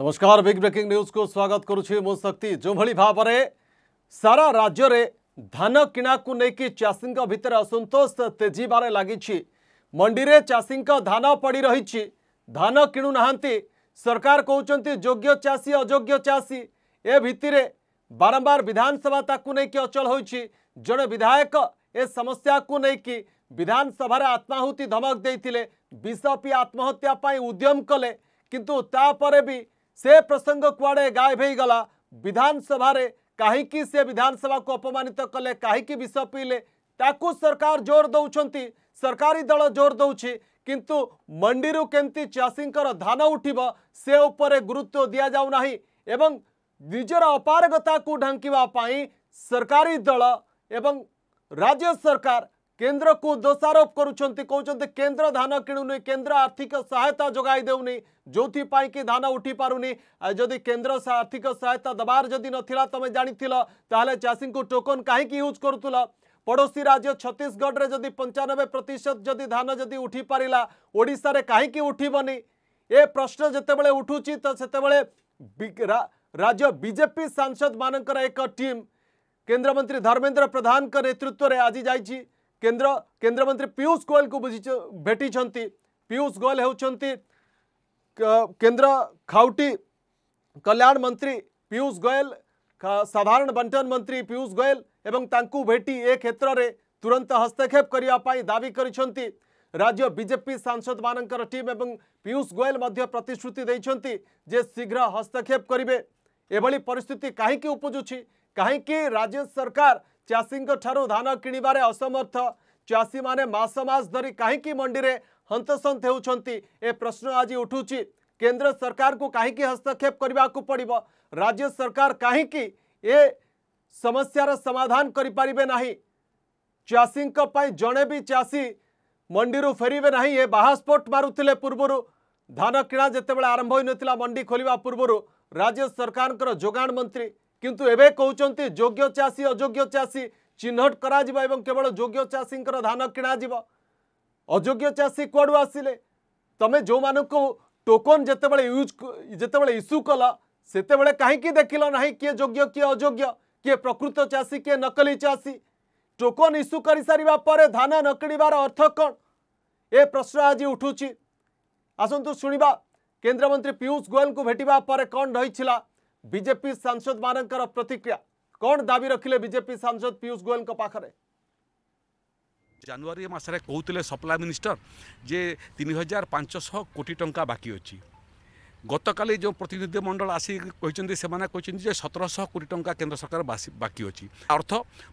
नमस्कार big breaking news को स्वागत करुच्ची शक्ति जो भाई भाव सारा राज्य धान किणा को लेकिन चाषी भितर असंतोष तेजार लगी मंडी में चाषी धान पड़ रही धान किणु ना सरकार कौन योग्य चाषी अजोग्य चाषी ए भित्ति बारंबार विधानसभा ताकि अचल हो जड़े विधायक ए समस्या को लेकिन विधानसभा आत्माहुति धमक देते विष पी आत्महत्या उद्यम कले कितु तापर भी से प्रसंग कुआड़े गायब हो गला विधानसभा कहीं से विधानसभा को अपमानित कले कहीं विष पीले सरकार जोर दौरान सरकारी दल जोर दौर किंतु मंडी केमती चाषी धान उठब से उपर गुरुत्व दि जाऊना एवं निजर अपारगता को ढांकवाई सरकारी दल एवं राज्य सरकार केन्द्र को दोषारोप कर केन्द्र धान किणुनि केन्द्र आर्थिक सहायता जगह देऊनि जो कि धान उठी पारुनि जदि केन्द्र आर्थिक सहायता दबार जदि नाला तुम जाणी ताहले चाषी को टोकन कहीं यूज करुला पड़ोशी राज्य छत्तीसगढ़ जदि पंचानबे प्रतिशत जदि धान जदि उठी पारा ओडार कहीं उठबनि ए प्रश्न जितेबाला उठू तो से राज्य बीजेपी सांसद मानकर एक टीम केन्द्रमंत्री धर्मेन्द्र प्रधान नेतृत्व में आज जा केन्द्र केन्द्रमंत्री पीयूष गोयल को बुझी भेटी पीयूष गोयल केन्द्र खाउटी कल्याण मंत्री पीयूष गोयल साधारण बंटन मंत्री पीयूष गोयल एवं भेटी ए क्षेत्र में तुरंत हस्तक्षेप करने दावी कर राज्य बीजेपी सांसद मान टीम एवं पीयूष गोयल प्रतिश्रुति शीघ्र हस्तक्षेप करेंगे एभली परिस्थिति कहीं उपजुच्छी कहीं राज्य सरकार चाषी धान किण असमर्थ चाषी मैंने मस मस धरी कहीं मंडी हंतसंत हो प्रश्न आज उठू केन्द्र सरकार को कहीं हस्तक्षेप करने को पड़ राज्य सरकार कहीं ए समस्या समाधान करें ना चाषी जड़े भी चाषी मंडी फेरबे ना ये बाहस्फोट मारूले पूर्व धान किणा जिते बड़े आरंभ होन मंडी खोलवा पूर्व राज्य सरकार जोगाण मंत्री किंतु एवं कौन योग्य चाषी अजोग्य चाषी चिन्हट करवल योग्य चाषी धान किणा अजोग्य चाषी कौ आसिले तुम्हें जो मान टोकन जो यूज जिते इश्यू कल से कहीं देख ला किए योग्य किए अजोग्य किए प्रकृत चाषी किए नकली चाषी टोकन इश्यू कर सारे धान न किणवार अर्थ कौन ए प्रश्न आज उठू आसतु शुणा केन्द्रमंत्री पीयूष गोयल को भेटापर कौन रही ବିଜେପି ସାଂସଦମାନଙ୍କର ପ୍ରତିକ୍ରିୟା କ'ଣ ଦାବି ରଖିଲେ ବିଜେପି ସାଂସଦ ପିୟୁଷ ଗୋଏଲଙ୍କ ପାଖରେ ଜାନୁଆରୀ ମାସରେ କହୁଥିଲେ ସପ୍ଲାଏ ମିନିଷ୍ଟର ଯେ ତିନି ହଜାର ପାଞ୍ଚଶହ କୋଟି ଟଙ୍କା ବାକି ଅଛି গতকালি যে প্রতিনিধি মণ্ডল আসি কিন্তু সে যে সতেরশহ কোটি টঙ্কা কেন্দ্র সরকার বাকি অছি অর্থ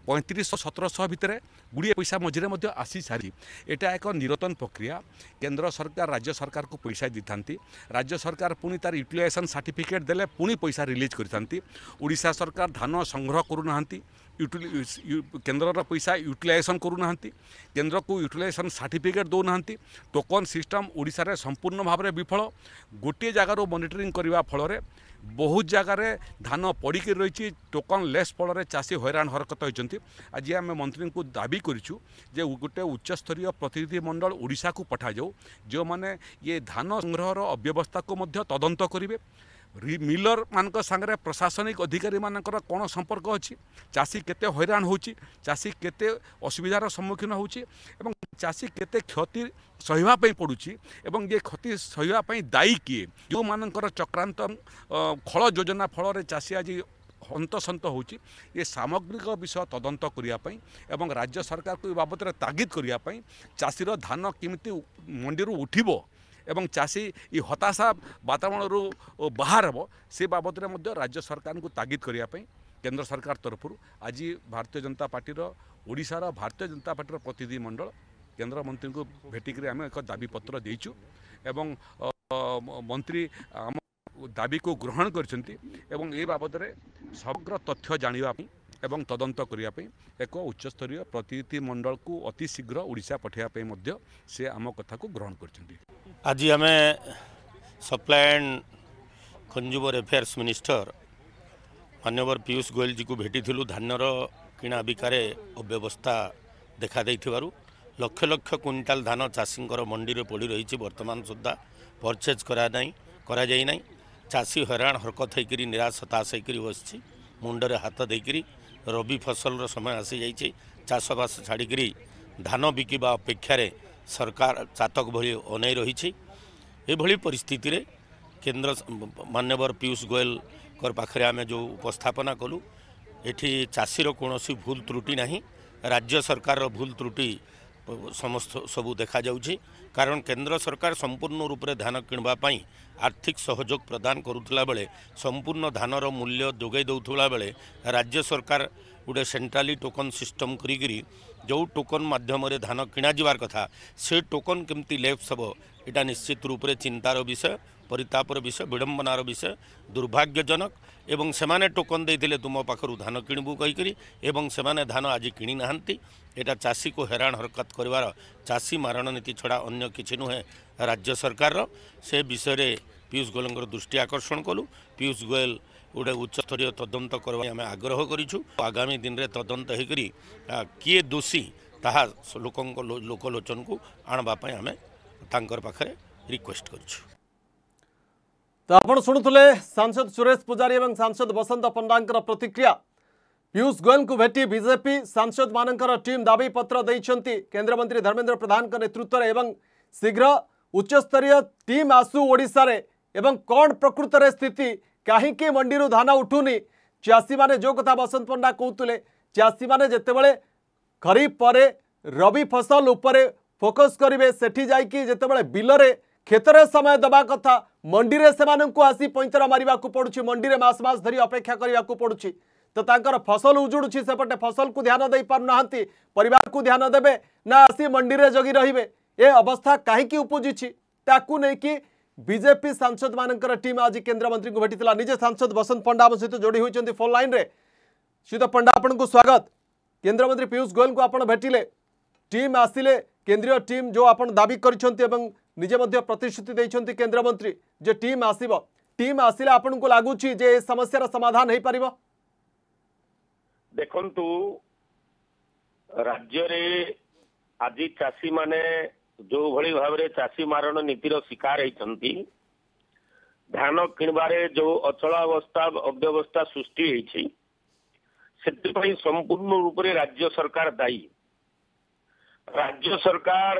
পঁয়ত্রিশশহ সতেরশহ ভিতরে গুড়িয়ে পয়সা মঝিরে মধ্যে আসি সারি এটা এক নিরতন প্রক্রিয়া কেন্দ্র সরকার রাজ্য সরকারকে পয়সা দিয়ে থাকে রাজ্য সরকার পুঁ তার ইউটিলাইজেসন সার্টিফিকেট দেলে পুঁ পয়সা রিলিজ করে থাকে ওড়শা সরকার ধান সংগ্রহ করু କେନ୍ଦ୍ରର ପଇସା ୟୁଟିଲାଇଜେସନ୍ କରୁନାହାନ୍ତି କେନ୍ଦ୍ରକୁ ୟୁଟିଲାଇଜେସନ୍ ସାର୍ଟିଫିକେଟ୍ ଦେଉନାହାନ୍ତି ଟୋକନ୍ ସିଷ୍ଟମ୍ ଓଡ଼ିଶାରେ ସମ୍ପୂର୍ଣ୍ଣ ଭାବରେ ବିଫଳ ଗୋଟିଏ ଜାଗାରୁ ମନିଟରିଂ କରିବା ଫଳରେ ବହୁତ ଜାଗାରେ ଧାନ ପଡ଼ିକି ରହିଛି ଟୋକନ୍ ଲେସ୍ ଫଳରେ ଚାଷୀ ହଇରାଣ ହରକତ ହୋଇଛନ୍ତି ଆଜି ଆମେ ମନ୍ତ୍ରୀଙ୍କୁ ଦାବି କରିଛୁ ଯେ ଗୋଟେ ଉଚ୍ଚସ୍ତରୀୟ ପ୍ରତିନିଧି ମଣ୍ଡଳ ଓଡ଼ିଶାକୁ ପଠାଯାଉ ଯେଉଁମାନେ ଇଏ ଧାନ ସଂଗ୍ରହର ଅବ୍ୟବସ୍ଥାକୁ ମଧ୍ୟ ତଦନ୍ତ କରିବେ ମିଲରମାନଙ୍କ ସାଙ୍ଗରେ ପ୍ରଶାସନିକ ଅଧିକାରୀମାନଙ୍କର କ'ଣ ସମ୍ପର୍କ ଅଛି ଚାଷୀ କେତେ ହଇରାଣ ହେଉଛି ଚାଷୀ କେତେ ଅସୁବିଧାର ସମ୍ମୁଖୀନ ହେଉଛି ଏବଂ ଚାଷୀ କେତେ କ୍ଷତି ସହିବା ପାଇଁ ପଡ଼ୁଛି ଏବଂ ଏ କ୍ଷତି ସହିବା ପାଇଁ ଦାୟୀ କିଏ ଯେଉଁମାନଙ୍କର ଚକ୍ରାନ୍ତ ଖଳ ଯୋଜନା ଫଳରେ ଚାଷୀ ଆଜି ହନ୍ତସନ୍ତ ହେଉଛି ଏ ସାମଗ୍ରିକ ବିଷୟ ତଦନ୍ତ କରିବା ପାଇଁ ଏବଂ ରାଜ୍ୟ ସରକାରକୁ ଏ ବାବଦରେ ତାଗିଦ କରିବା ପାଇଁ ଚାଷୀର ଧାନ କେମିତି ମଣ୍ଡିରୁ ଉଠିବ ଏବଂ ଚାଷୀ ଏ ହତାଶା ବାତାବରଣରୁ ବାହାର ହେବ ସେ ବାବଦରେ ମଧ୍ୟ ରାଜ୍ୟ ସରକାରଙ୍କୁ ତାଗିଦ କରିବା ପାଇଁ କେନ୍ଦ୍ର ସରକାର ତରଫରୁ ଆଜି ଭାରତୀୟ ଜନତା ପାର୍ଟିର ଓଡ଼ିଶାର ଭାରତୀୟ ଜନତା ପାର୍ଟିର ପ୍ରତିନିଧି ମଣ୍ଡଳ କେନ୍ଦ୍ରମନ୍ତ୍ରୀଙ୍କୁ ଭେଟିକରି ଆମେ ଏକ ଦାବିପତ୍ର ଦେଇଛୁ ଏବଂ ମନ୍ତ୍ରୀ ଆମ ଦାବିକୁ ଗ୍ରହଣ କରିଛନ୍ତି ଏବଂ ଏ ବାବଦରେ ସମଗ୍ର ତଥ୍ୟ ଜାଣିବା ପାଇଁ এবং তদন্ত করিয়া পে এক উচ্চ স্তরিય প্রতিনিধি মন্ডলক অতি শীঘ্র ওড়িশা পঠিয়া পে মধ্য সে আম কথা কো গ্রহণ করচিন্দি আজি আমি সাপ্লাই এন্ড খঞ্জুবর অ্যাফেয়ার্স मिनिस्टर ধন্যবর পিউস গোয়েল জি কো ভেটিছিলু ধানৰ কিণা বিকারে অবব্যৱস্থা দেখা दैथिवारु লক্ষ লক্ষ কুণ্টাল ধান চাসিংৰ মণ্ডিৰ পঢ়ি ৰৈছি বৰ্তমান सुद्धा পৰচেজ কৰা নাই কৰা যায় নাই চাসি হৰাণ হৰকত হৈ গৰি নিৰাশতা হৈ গৰি বসছি মুণ্ডৰ হাততে দি গৰি রবি ফসলৰ সময় আহি جايছে চাছবাছ ছাডিগৰি ধান বিকিবা অপেক্ষায়ৰে সরকার চাতক ভৰি অনাই ৰহিছে এই ভলি পৰিস্থিতিৰে কেন্দ্ৰ মান্যৱৰ পিউছ গোয়েল কৰ পাখৰা আমে যো ઉપস্থাপন কৰো এঠী চাছිරো কোনো সি ভুল ত্রুটি নাই ৰাজ্য সরকারৰ ভুল ত্রুটি সমস্ত সবু দেখা যাচ্ছে কারণ কেন্দ্র সরকার সম্পূর্ণ রূপে ধান কিণবা আর্থিক সহযোগ প্রদান করুলা বেড়ে সম্পূর্ণ ধানর মূল্য যোগাই দেওয়া বেড়ে রাজ্য সরকার গোটে সেন্ট্রালি টোকন সিস্টম করি जो टोकन मध्यम धान किणार कथा से टोकन केमती लेफ्स हे यहाँ निश्चित रूप से चिंतार विषय ପରିତାପର ବିଷୟ ବିଡ଼ମ୍ବନାର ବିଷୟ ଦୁର୍ଭାଗ୍ୟଜନକ ଏବଂ ସେମାନେ ଟୋକନ୍ ଦେଇଥିଲେ ତୁମ ପାଖରୁ ଧାନ କିଣିବୁ କହିକରି ଏବଂ ସେମାନେ ଧାନ ଆଜି କିଣି ନାହାନ୍ତି ଏଇଟା ଚାଷୀକୁ ହଇରାଣ ହରକତ କରିବାର ଚାଷୀ ମାରଣ ନୀତି ଛଡ଼ା ଅନ୍ୟ କିଛି ନୁହେଁ ରାଜ୍ୟ ସରକାରର ସେ ବିଷୟରେ ପିୟୁଷ ଗୋଏଲଙ୍କର ଦୃଷ୍ଟି ଆକର୍ଷଣ କଲୁ ପିୟୁଷ ଗୋଏଲ ଗୋଟେ ଉଚ୍ଚସ୍ତରୀୟ ତଦନ୍ତ କରିବା ପାଇଁ ଆମେ ଆଗ୍ରହ କରିଛୁ ଆଗାମୀ ଦିନରେ ତଦନ୍ତ ହୋଇକରି କିଏ ଦୋଷୀ ତାହା ଲୋକଙ୍କ ଲୋକଲୋଚନକୁ ଆଣିବା ପାଇଁ ଆମେ ତାଙ୍କର ପାଖରେ ରିକ୍ୱେଷ୍ଟ କରିଛୁ ତ ଆପଣ ଶୁଣୁଥିଲେ ସାଂସଦ ସୁରେଶ ପୂଜାରୀ ଏବଂ ସାଂସଦ ବସନ୍ତ ପଣ୍ଡାଙ୍କର ପ୍ରତିକ୍ରିୟା ପିୟୁଷ ଗୋୟଲଙ୍କୁ ଭେଟି ବିଜେପି ସାଂସଦମାନଙ୍କର ଟିମ୍ ଦାବିପତ୍ର ଦେଇଛନ୍ତି କେନ୍ଦ୍ରମନ୍ତ୍ରୀ ଧର୍ମେନ୍ଦ୍ର ପ୍ରଧାନଙ୍କ ନେତୃତ୍ୱରେ ଏବଂ ଶୀଘ୍ର ଉଚ୍ଚସ୍ତରୀୟ ଟିମ୍ ଆସୁ ଓଡ଼ିଶାରେ ଏବଂ କ'ଣ ପ୍ରକୃତରେ ସ୍ଥିତି କାହିଁକି ମଣ୍ଡିରୁ ଧାନ ଉଠୁନି ଚାଷୀମାନେ ଯେଉଁ କଥା ବସନ୍ତ ପଣ୍ଡା କହୁଥିଲେ ଚାଷୀମାନେ ଯେତେବେଳେ ଖରିଫ ପରେ ରବି ଫସଲ ଉପରେ ଫୋକସ୍ କରିବେ ସେଠି ଯାଇକି ଯେତେବେଳେ ବିଲରେ କ୍ଷେତରେ ସମୟ ଦେବା କଥା ମଣ୍ଡିରେ ସେମାନଙ୍କୁ ଆସି ପଇଁତରା ମାରିବାକୁ ପଡ଼ୁଛି ମଣ୍ଡିରେ ମାସ ମାସ ଧରି ଅପେକ୍ଷା କରିବାକୁ ପଡ଼ୁଛି ତ ତାଙ୍କର ଫସଲ ଉଜୁଡ଼ୁଛି ସେପଟେ ଫସଲକୁ ଧ୍ୟାନ ଦେଇପାରୁନାହାନ୍ତି ପରିବାରକୁ ଧ୍ୟାନ ଦେବେ ନା ଆସି ମଣ୍ଡିରେ ଜଗି ରହିବେ ଏ ଅବସ୍ଥା କାହିଁକି ଉପୁଜିଛି ତାକୁ ନେଇକି ବିଜେପି ସାଂସଦମାନଙ୍କର ଟିମ୍ ଆଜି କେନ୍ଦ୍ରମନ୍ତ୍ରୀଙ୍କୁ ଭେଟିଥିଲା ନିଜେ ସାଂସଦ ବସନ୍ତ ପଣ୍ଡା ଆମ ସହିତ ଯୋଡ଼ି ହୋଇଛନ୍ତି ଫୋନ୍ ଲାଇନ୍ରେ ଶ୍ରୀତ ପଣ୍ଡା ଆପଣଙ୍କୁ ସ୍ୱାଗତ କେନ୍ଦ୍ରମନ୍ତ୍ରୀ ପିୟୁଷ ଗୋୟଲଙ୍କୁ ଆପଣ ଭେଟିଲେ ଟିମ୍ ଆସିଲେ କେନ୍ଦ୍ରୀୟ ଟିମ୍ ଯେଉଁ ଆପଣ ଦାବି କରିଛନ୍ତି ଏବଂ निजे प्रतिश्रुति केन्द्रमंत्री जे टीम आसब टीम आसे आपन को लगुच समस्या समाधान हो पार देखु राज्य आज चाषी मान जो भाई भाव चाषी मारण नीतिर शिकार धान किणवे जो अचलावस्था अव्यवस्था सृष्टि से संपूर्ण रूप से राज्य सरकार दायी राज्य सरकार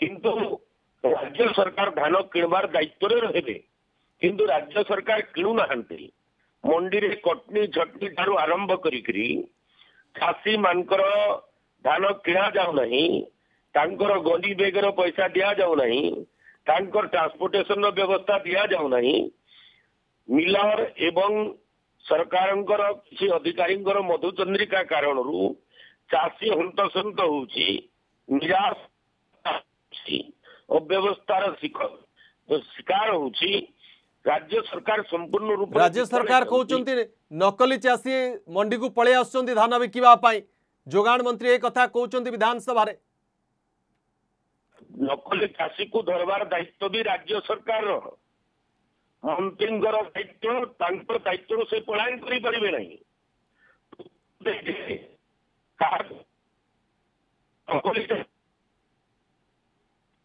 କିନ୍ତୁ ରାଜ୍ୟ ସରକାର ଧାନ କିଣିବାର ଦାୟିତ୍ୱରେ ରହିବେ କିନ୍ତୁ ରାଜ୍ୟ ସରକାର କିଣୁନାହାନ୍ତି ମଣ୍ଡିରେ କଟନୀ ଝଟନି ଠାରୁ ଆରମ୍ଭ କରିକିରି ଚାଷୀମାନଙ୍କର ଧାନ କିଣା ଯାଉନାହିଁ ତାଙ୍କର ଗଞ୍ଜି ବେଗର ପଇସା ଦିଆଯାଉ ନାହିଁ ତାଙ୍କର ଟ୍ରାନ୍ସପୋର୍ଟେସନ ର ବ୍ୟବସ୍ଥା ଦିଆଯାଉ ନାହିଁ ମିଲର ଏବଂ ସରକାରଙ୍କର କିଛି ଅଧିକାରୀଙ୍କର ମଧୁଚନ୍ଦ୍ରିକା କାରଣରୁ ଚାଷୀ ହନ୍ତସନ୍ତ ହଉଛି ନିରାଶ ଅଛି ଅବ୍ୟବସ୍ଥାର ଶିକାର ହେଉଛି ରାଜ୍ୟ ସରକାର ସମ୍ପୂର୍ଣ୍ଣ ରୂପରେ ରାଜ୍ୟ ସରକାର କହୁଛନ୍ତି ନକଲି ଚାଷୀ ମଣ୍ଡିକୁ ପଳେଇ ଆସୁଛନ୍ତି ଧାନ ବିକିବା ପାଇଁ ଯୋଗାଣ ମନ୍ତ୍ରୀ ଏ କଥା କହୁଛନ୍ତି ବିଧାନସଭାରେ ନକଲି ଚାଷୀକୁ ଧରବାର ଦାୟିତ୍ୱ ବି ରାଜ୍ୟ ସରକାରର ମନ୍ତ୍ରୀଙ୍କର ଦାୟିତ୍ୱ ତାଙ୍କ ଦାୟିତ୍ୱରୁ ସେ ପଳାୟନ କରିପାରିବେ ନାହିଁ ନକଲି ଚାଷୀ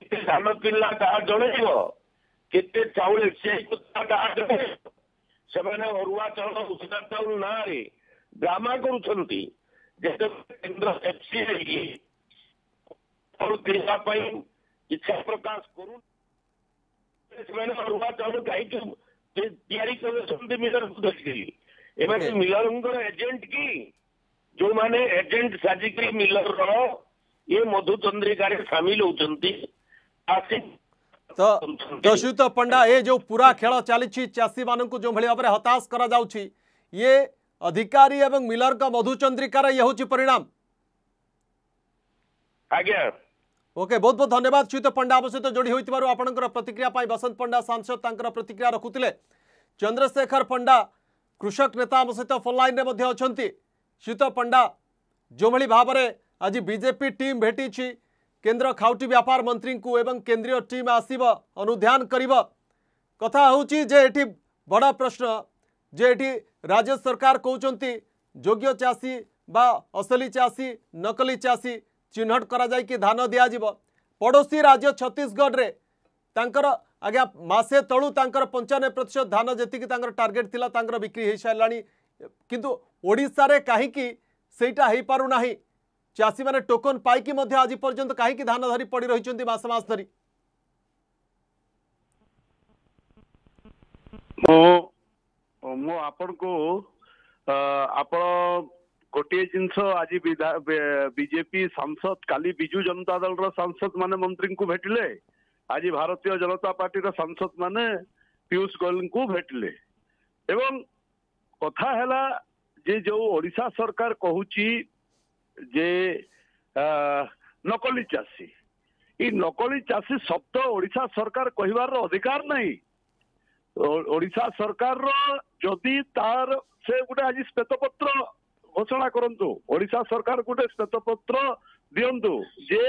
କେତେ ଧାନ କିଣିଲା ତାହା ଜଣେଇବ କେତେ ଚାଉଳ ଏକ୍ସଚେଞ୍ଜ ତାହା ଜଣେଇବ ସେମାନେ ଅରୁଆ ଚାଉଳ ଉଷୁନା ଚାଉଳ ନାଁରେ ଡ୍ରାମା କରୁଛନ୍ତି ଯେତେବେଳେ କେନ୍ଦ୍ର ଏଫ୍ସିଆଇ କିଣିବା ପାଇଁ ଇଚ୍ଛା ପ୍ରକାଶ କରୁ ସେମାନେ ଅରୁଆ ଚାଉଳ କାହିଁକି ତିଆରି କରୁଛନ୍ତି ମିଲରଙ୍କୁ ଧରିକିରି ଏମାନେ ମିଲରଙ୍କର ଏଜେଣ୍ଟ କି ଯୋଉମାନେ ଏଜେଣ୍ଟ ସାଜିକିରି ମିଲରର ଇଏ ମଧୁଚନ୍ଦ୍ରିକାରେ ସାମିଲ ହଉଛନ୍ତି तो, तो दस्युत पंडा ये जो पूरा खेल चली चाषी मानक जो भाव में हताश कर ये अधिकारी एवं मिलर का मधुचंद्रिकार ये हूँ परिणाम ओके बहुत बहुत धन्यवाद च्युत पंडा आम सहित तो जोड़ी होती आपण प्रतिक्रिया बसंत पंडा सांसद प्रतिक्रिया रखुले चंद्रशेखर पंडा कृषक नेता आम सहित फोन अच्छा च्युत पंडा जो भाव में आज बीजेपी टीम भेटी केन्द्र खाउटी व्यापार मंत्री को एवं केंद्रीय टीम आसब अनुधान कर कथा जे ये बड़ प्रश्न जे ये राज्य सरकार कौन योग्य चासी बा असली चाषी नकली चाषी चिन्हट कर धान दिजिव पड़ोसी राज्य छत्तीशगढ़ में आज्ञा मसे तलु तर पंचानबे प्रतिशत धान जी टार्गेट थी बिक्री हो सारा किंतु हो पार ଚାଷୀ ମାନେ ଟୋକନ ପାଇକି ମଧ୍ୟ ଆଜି ପର୍ଯ୍ୟନ୍ତ କାହିଁକି ଧାନ ଧରି ପଡି ରହିଛନ୍ତି ମାସ ମାସ ଧରି ମୁଁ ମୁଁ ଆପଣଙ୍କୁ ଆପଣ ଗୋଟିଏ ଜିନିଷ ଆଜି ବିଜେପି ସାଂସଦ କାଲି ବିଜୁ ଜନତା ଦଳର ସାଂସଦ ମାନେ ମନ୍ତ୍ରୀଙ୍କୁ ଭେଟିଲେ ଆଜି ଭାରତୀୟ ଜନତା ପାର୍ଟିର ସାଂସଦ ମାନେ ପିୟୁଷ ଗୋୟଲଙ୍କୁ ଭେଟିଲେ ଏବଂ କଥା ହେଲା ଯେ ଯୋଉ ଓଡ଼ିଶା ସରକାର କହୁଛି ଯେ ନକଲି ଚାଷୀ ଏଇ ନକଲି ଚାଷୀ ଶବ୍ଦ ଓଡ଼ିଶା ସରକାର କହିବାର ଅଧିକାର ନାହିଁ ଓଡ଼ିଶା ସରକାରର ଯଦି ତାର ସେ ଗୋଟେ ଆଜି ଶ୍ୱେତପତ୍ର ଘୋଷଣା କରନ୍ତୁ ଓଡ଼ିଶା ସରକାର ଗୋଟେ ଶ୍ୱେତପତ୍ର ଦିଅନ୍ତୁ ଯେ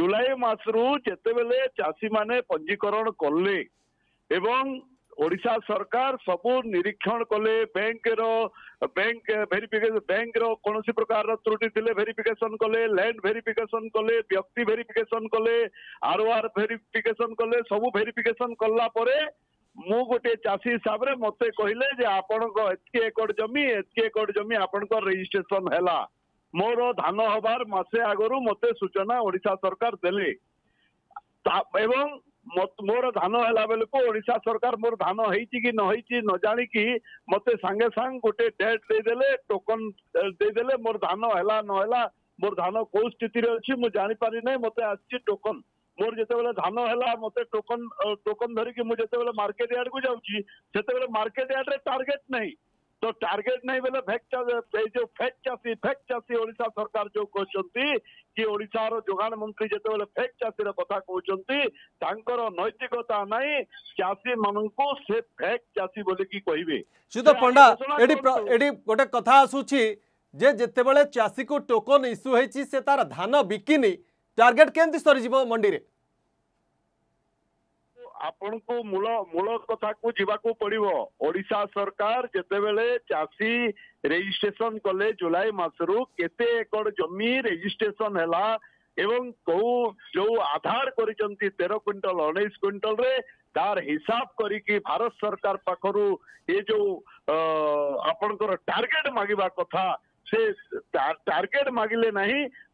ଜୁଲାଇ ମାସରୁ ଯେତେବେଳେ ଚାଷୀମାନେ ପଞ୍ଜୀକରଣ କଲେ ଏବଂ ଓଡ଼ିଶା ସରକାର ସବୁ ନିରୀକ୍ଷଣ କଲେ ବ୍ୟାଙ୍କର ବ୍ୟାଙ୍କ ଭେରିଫିକେସନ ବ୍ୟାଙ୍କର କୌଣସି ପ୍ରକାରର ତ୍ରୁଟି ଥିଲେ ଭେରିଫିକେସନ କଲେ ଲ୍ୟାଣ୍ଡ ଭେରିଫିକେସନ କଲେ ବ୍ୟକ୍ତି ଭେରିଫିକେସନ କଲେ ଆର ଓ ଆର ଭେରିଫିକେସନ କଲେ ସବୁ ଭେରିଫିକେସନ କଲା ପରେ ମୁଁ ଗୋଟିଏ ଚାଷୀ ହିସାବରେ ମୋତେ କହିଲେ ଯେ ଆପଣଙ୍କ ଏତିକି ଏକର ଜମି ଏତିକି ଏକର ଜମି ଆପଣଙ୍କ ରେଜିଷ୍ଟ୍ରେସନ ହେଲା ମୋର ଧାନ ହବାର ମାସେ ଆଗରୁ ମୋତେ ସୂଚନା ଓଡ଼ିଶା ସରକାର ଦେଲେ ଏବଂ ମୋର ଧାନ ହେଲା ବେଳକୁ ଓଡ଼ିଶା ସରକାର ମୋର ଧାନ ହେଇଛି କି ନ ହେଇଛି ନ ଜାଣିକି ମତେ ସାଙ୍ଗେ ସାଙ୍ଗେ ଗୋଟେ ଡେଟ୍ ଦେଇଦେଲେ ଟୋକନ ଦେଇଦେଲେ ମୋର ଧାନ ହେଲା ନ ହେଲା ମୋର ଧାନ କୋଉ ସ୍ଥିତିରେ ଅଛି ମୁଁ ଜାଣିପାରି ନାହିଁ ମତେ ଆସିଛି ଟୋକନ ମୋର ଯେତେବେଳେ ଧାନ ହେଲା ମତେ ଟୋକନ ଟୋକନ ଧରିକି ମୁଁ ଯେତେବେଳେ ମାର୍କେଟ ଆଡକୁ ଯାଉଛି ସେତେବେଳେ ମାର୍କେଟ ଆଡରେ ଟାର୍ଗେଟ ନାହିଁ ତ ଟାର୍ଗେଟ ନାହିଁ ବେଲେ ଏଇ ଯୋଉ ଫେକ୍ ଚାଷୀ ଫେକ୍ ଚାଷୀ ଓଡ଼ିଶା ସରକାର ଯୋଉ କହିଛନ୍ତି କି ଓଡ଼ିଶାର ଯୋଗାଣ ମନ୍ତ୍ରୀ ଯେତେବେଳେ ଫେକ୍ ଚାଷୀର କଥା କହୁଛନ୍ତି ତାଙ୍କର ନୈତିକତା ନାହିଁ ଚାଷୀମାନଙ୍କୁ ସେ ଫେକ୍ ଚାଷୀ ବୋଲିକି କହିବେ ସୁଧ ପଣ୍ଡା ଏଠି ଏଠି ଗୋଟେ କଥା ଆସୁଛି ଯେ ଯେତେବେଳେ ଚାଷୀକୁ ଟୋକନ ଇସ୍ୟୁ ହେଇଛି ସେ ତାର ଧାନ ବିକିନି ଟାର୍ଗେଟ କେମିତି ସରିଯିବ ମଣ୍ଡିରେ आपण को मूल मूल कथा को जीवा को पड़िवो ओडिसा सरकार जते बेले चासी रजिस्ट्रेशन कले जुलाई मासरु केते एकर जमी रजिस्ट्रेशन हला एवं को जो आधार करिसंती कुंटल क्विंटल 19 क्विंटल रे तार हिसाब करी कि भारत सरकार पाखरु ये जो आपण को टारगेट मागीबा कथा से टार्गेट मागिले ना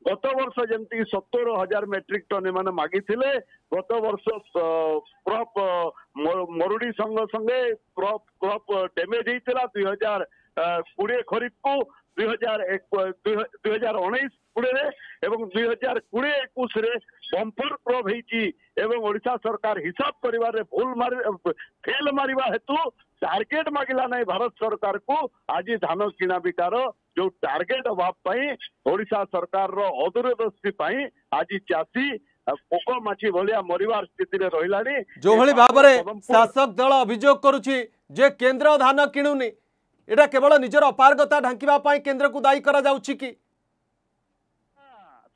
गत वर्ष जमी सतर हजार मेट्रिक टन मान मागि गत वर्ष क्रप मरुड़ी संग संगे क्रप क्रप डेमेज होता दुई हजार कोड़े खरीफ को दुई हजार कोड़े कोड़े एकुशर क्रप होशा सरकार हिसाब कर भूल मार फेल मार हेतु टार्गेट मागिला ना भारत सरकार को आज धान किणा बिकार जो टार्गेट अभाव ओडा सरकार अदूरदर्शी आज चाषी ପୋକ ମାଛି ଭଳିଆ ମରିବାର ସ୍ଥିତିରେ ରହିଲାଣି ଯୋଉଭଳି ଭାବରେ ଶାସକ ଦଳ ଅଭିଯୋଗ କରୁଛି ଯେ କେନ୍ଦ୍ର ଧାନ କିଣୁନି ଏଇଟା କେବଳ ନିଜର ଅପାରଗତା ଢାଙ୍କିବା ପାଇଁ କେନ୍ଦ୍ରକୁ ଦାୟୀ କରାଯାଉଛି କି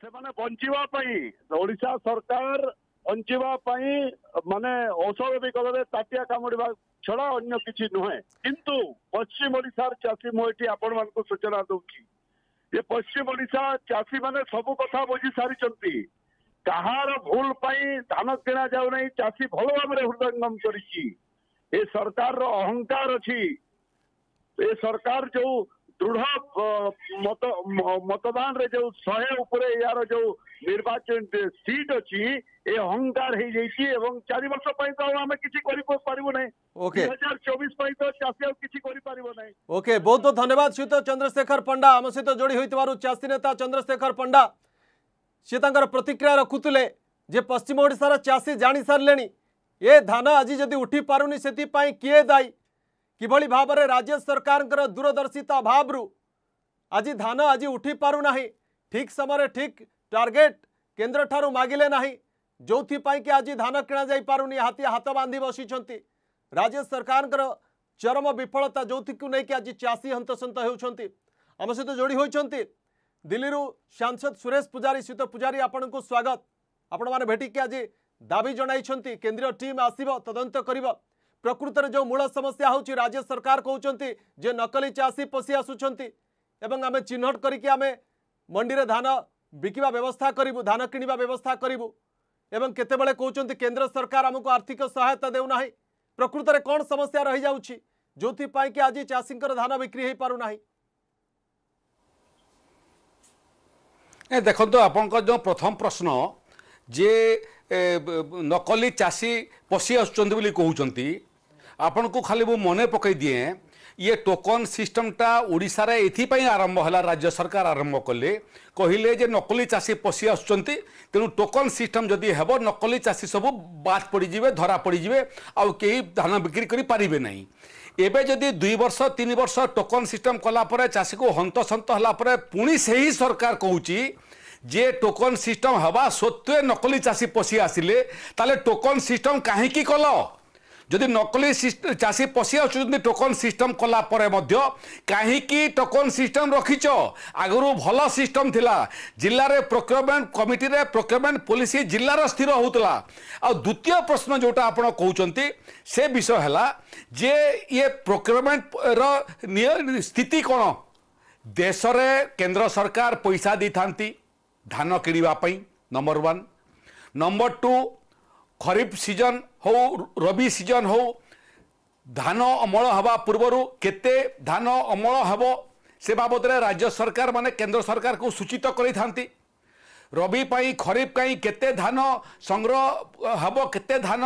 ସେମାନେ ବଞ୍ଚିବା ପାଇଁ ଓଡ଼ିଶା ସରକାର बचा मानने अस्वाभाविक भावे कामुड़ा छड़ा अन्य किसी नुहे किंतु पश्चिम ओडार चाषी मुझे आपण मान सूचना दूची ये पश्चिम ओडा चाषी मैंने सब कथा बुझी सारी कहार भूल धान किणा जाऊ चाषी भल भाव हृदयंगम कर सरकार अहंकार अच्छी सरकार जो दृढ़ मतदान रे जो शहे उपरे यार जो निर्वाचन सीट अच्छी ए अहंकार हो जाए चार वर्ष तो आम किसी कर ओके तो बहुत बहुत धन्यवाद सहित चंद्रशेखर पंडा आम सहित तो जोड़ी होती चाषी नेता चंद्रशेखर पंडा सी तर प्रतिक्रिया रखुले जे पश्चिम ओडार चाषी जा सारे ये धान आज जदि उठी पार नहीं किए दायी କିଭଳି ଭାବରେ ରାଜ୍ୟ ସରକାରଙ୍କର ଦୂରଦର୍ଶିତା ଅଭାବରୁ ଆଜି ଧାନ ଆଜି ଉଠି ପାରୁନାହିଁ ଠିକ୍ ସମୟରେ ଠିକ୍ ଟାର୍ଗେଟ୍ କେନ୍ଦ୍ରଠାରୁ ମାଗିଲେ ନାହିଁ ଯେଉଁଥିପାଇଁ କି ଆଜି ଧାନ କିଣାଯାଇପାରୁନି ହାତୀ ହାତ ବାନ୍ଧି ବସିଛନ୍ତି ରାଜ୍ୟ ସରକାରଙ୍କର ଚରମ ବିଫଳତା ଯେଉଁଥିକୁ ନେଇକି ଆଜି ଚାଷୀ ହନ୍ତସନ୍ତ ହେଉଛନ୍ତି ଆମ ସହିତ ଯୋଡ଼ି ହୋଇଛନ୍ତି ଦିଲ୍ଲୀରୁ ସାଂସଦ ସୁରେଶ ପୂଜାରୀ ସୀତ ପୂଜାରୀ ଆପଣଙ୍କୁ ସ୍ୱାଗତ ଆପଣମାନେ ଭେଟିକି ଆଜି ଦାବି ଜଣାଇଛନ୍ତି କେନ୍ଦ୍ରୀୟ ଟିମ୍ ଆସିବ ତଦନ୍ତ କରିବ प्रकृत जो मूल समस्या हूँ राज्य सरकार कहते जे नकली चाषी पशि आसुँचें चिन्ह करें मंडी धान बिकवा व्यवस्था करूँ धान किणवा व्यवस्था करूँ एत कहते केन्द्र सरकार आमको आर्थिक सहायता देना प्रकृत में कौन समस्या रही जा जो कि आज चाषी धान बिक्री हो पारना देखो आप प्रथम प्रश्न जे नकली चाषी पशी आस कहते ଆପଣଙ୍କୁ ଖାଲି ମୁଁ ମନେ ପକାଇ ଦିଏ ଇଏ ଟୋକନ୍ ସିଷ୍ଟମଟା ଓଡ଼ିଶାରେ ଏଥିପାଇଁ ଆରମ୍ଭ ହେଲା ରାଜ୍ୟ ସରକାର ଆରମ୍ଭ କଲେ କହିଲେ ଯେ ନକଲି ଚାଷୀ ପଶି ଆସୁଛନ୍ତି ତେଣୁ ଟୋକନ୍ ସିଷ୍ଟମ ଯଦି ହେବ ନକଲି ଚାଷୀ ସବୁ ବାଦ ପଡ଼ିଯିବେ ଧରା ପଡ଼ିଯିବେ ଆଉ କେହି ଧାନ ବିକ୍ରି କରିପାରିବେ ନାହିଁ ଏବେ ଯଦି ଦୁଇ ବର୍ଷ ତିନି ବର୍ଷ ଟୋକନ୍ ସିଷ୍ଟମ କଲା ପରେ ଚାଷୀକୁ ହନ୍ତସନ୍ତ ହେଲା ପରେ ପୁଣି ସେହି ସରକାର କହୁଛି যে টোকন সিস্টম হওয়া সত্ত্বে নকলি চাষী পশি আসলে তাহলে টোকন সিস্টম কাহিকি কল যদি নকলি চাষী পশি আসুচ্ছেন টোকন সিষ্টম কলা পরে মধ্য কাহিকি টোকন সিষ্টম রখিছ আগর ভাল সিষ্টম লা জেলার প্রোক্যুরমেন্ট কমিটিরে প্রোক্যুরমেন্ট পলিসি জেলার স্থির হোলা আদ্বিতীয় প্রশ্ন যেটা আপনার কৌন সে বিষয় হল যে ইয়ে প্রোক্যুরমেন্টর স্থিতি কোণ দেশরে কেন্দ্র সরকার পয়সা দিয়ে থাকে ধান কিণবা number one number two kharif season ହଉ ରବି ସିଜନ୍ ହଉ ଧାନ ଅମଳ ହେବା ପୂର୍ବରୁ କେତେ ଧାନ ଅମଳ ହେବ ସେ ବାବଦରେ ରାଜ୍ୟ ସରକାର ମାନେ କେନ୍ଦ୍ର ସରକାରକୁ ସୂଚିତ କରିଥାନ୍ତି ରବି ପାଇଁ ଖରିଫ ପାଇଁ କେତେ ଧାନ ସଂଗ୍ରହ ହେବ କେତେ ଧାନ